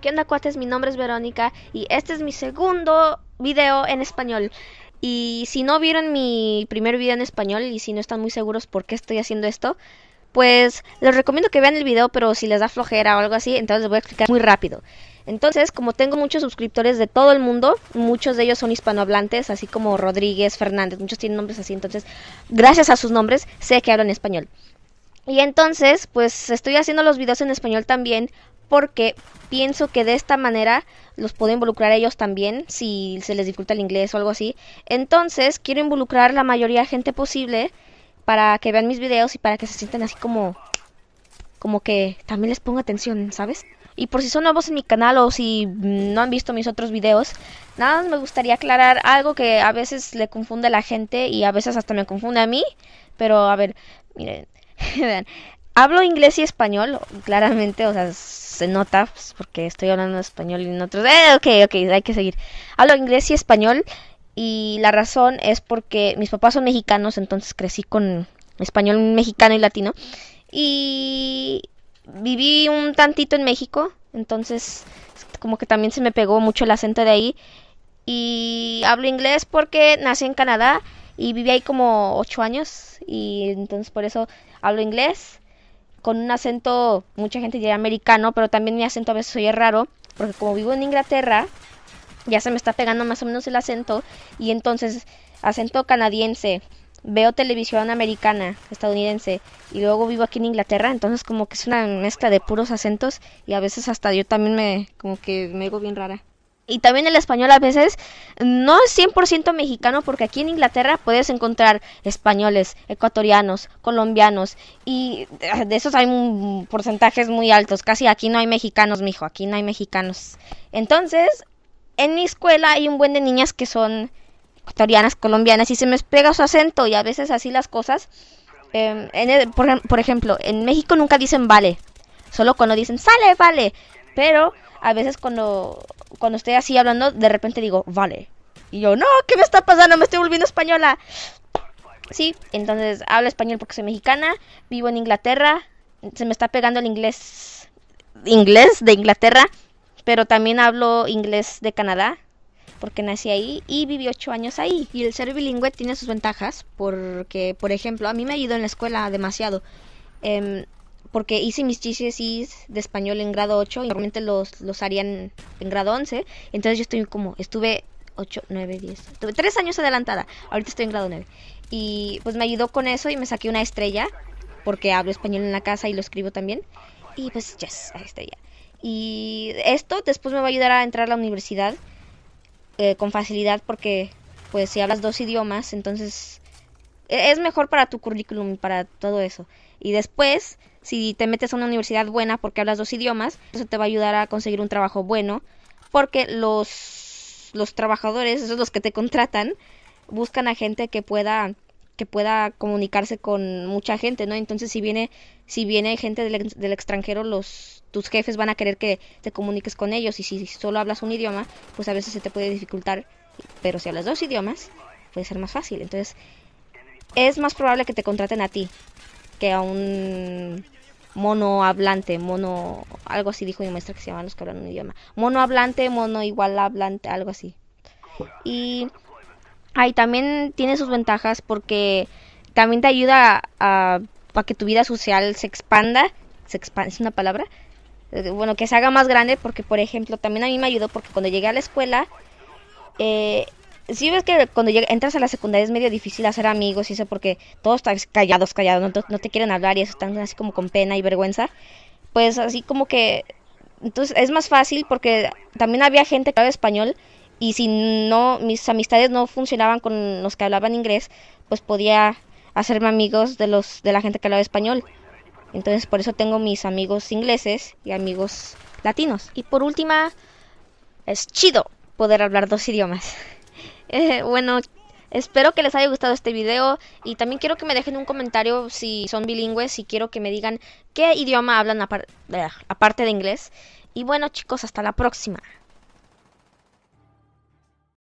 ¿Qué onda cuates? Mi nombre es Verónica y este es mi segundo video en español. Y si no vieron mi primer video en español y si no están muy seguros por qué estoy haciendo esto, pues les recomiendo que vean el video, pero si les da flojera o algo así, entonces les voy a explicar muy rápido. Entonces, como tengo muchos suscriptores de todo el mundo, muchos de ellos son hispanohablantes, así como Rodríguez, Fernández, muchos tienen nombres así, entonces, gracias a sus nombres, sé que hablan español. Y entonces, pues estoy haciendo los videos en español también porque pienso que de esta manera los puedo involucrar ellos también si se les dificulta el inglés o algo así. Entonces quiero involucrar la mayoría de gente posible para que vean mis videos y para que se sientan así como como que también les ponga atención, ¿sabes? Y por si son nuevos en mi canal o si no han visto mis otros videos, nada más me gustaría aclarar algo que a veces le confunde a la gente y a veces hasta me confunde a mí. Pero a ver, miren, Hablo inglés y español, claramente, o sea, se nota pues, porque estoy hablando español y en otros... Eh, ok, ok, hay que seguir. Hablo inglés y español y la razón es porque mis papás son mexicanos, entonces crecí con español mexicano y latino. Y viví un tantito en México, entonces como que también se me pegó mucho el acento de ahí. Y hablo inglés porque nací en Canadá y viví ahí como ocho años y entonces por eso hablo inglés con un acento, mucha gente diría americano, pero también mi acento a veces oye raro, porque como vivo en Inglaterra, ya se me está pegando más o menos el acento, y entonces acento canadiense, veo televisión americana, estadounidense, y luego vivo aquí en Inglaterra, entonces como que es una mezcla de puros acentos, y a veces hasta yo también me, como que me digo bien rara. Y también el español a veces no es 100% mexicano porque aquí en Inglaterra puedes encontrar españoles, ecuatorianos, colombianos y de esos hay porcentajes muy altos. Casi aquí no hay mexicanos, mijo, aquí no hay mexicanos. Entonces, en mi escuela hay un buen de niñas que son ecuatorianas, colombianas y se me pega su acento y a veces así las cosas. Em, por ejemplo, en México nunca dicen vale, solo cuando dicen sale, vale, pero a veces cuando cuando estoy así hablando, de repente digo, vale. Y yo, no, ¿qué me está pasando? Me estoy volviendo española. Sí, entonces hablo español porque soy mexicana, vivo en Inglaterra, se me está pegando el inglés, inglés de Inglaterra, pero también hablo inglés de Canadá, porque nací ahí y viví ocho años ahí. Y el ser bilingüe tiene sus ventajas, porque, por ejemplo, a mí me ayudó en la escuela demasiado. Eh, porque hice mis GCSEs de español en grado 8 y normalmente los, harían en grado 11. Entonces yo estoy como, estuve 8, 9, 10. Estuve 3 años adelantada. Ahorita estoy en grado 9. Y pues me ayudó con eso y me saqué una estrella porque hablo español en la casa y lo escribo también. Y pues, yes, estrella. Y esto después me va a ayudar a entrar a la universidad eh, con facilidad porque pues si hablas dos idiomas, entonces e-, es mejor para tu currículum, para todo eso. Y después, si te metes a una universidad buena porque hablas dos idiomas, eso te va a ayudar a conseguir un trabajo bueno, porque los, los trabajadores, esos los que te contratan, buscan a gente que pueda que pueda comunicarse con mucha gente, ¿no? Entonces, si viene si viene gente del, del, extranjero, los tus jefes van a querer que te comuniques con ellos y si, si solo hablas un idioma, pues a veces se te puede dificultar, pero si hablas dos idiomas, puede ser más fácil. Entonces, es más probable que te contraten a ti que a un mono hablante, mono, algo así dijo mi maestra que se llaman los que hablan un idioma. Mono hablante, mono igual hablante, algo así. Y ahí también tiene sus ventajas porque también te ayuda a, que tu vida social se expanda, se expanda, es una palabra, eh, bueno, que se haga más grande porque, por ejemplo, también a mí me ayudó porque cuando llegué a la escuela, eh, si ves que cuando entras a la secundaria es medio difícil hacer amigos y eso porque todos están callados, callados, no te, quieren hablar y eso están así como con pena y vergüenza. Pues así como que entonces es más fácil porque también había gente que hablaba español y si no mis amistades no funcionaban con los que hablaban inglés, pues podía hacerme amigos de los de la gente que hablaba español. Entonces por eso tengo mis amigos ingleses y amigos latinos. Y por última es chido poder hablar dos idiomas. Eh, bueno, espero que les haya gustado este video y también quiero que me dejen un comentario si son bilingües y quiero que me digan qué idioma hablan eh, aparte de inglés. Y bueno chicos, hasta la próxima.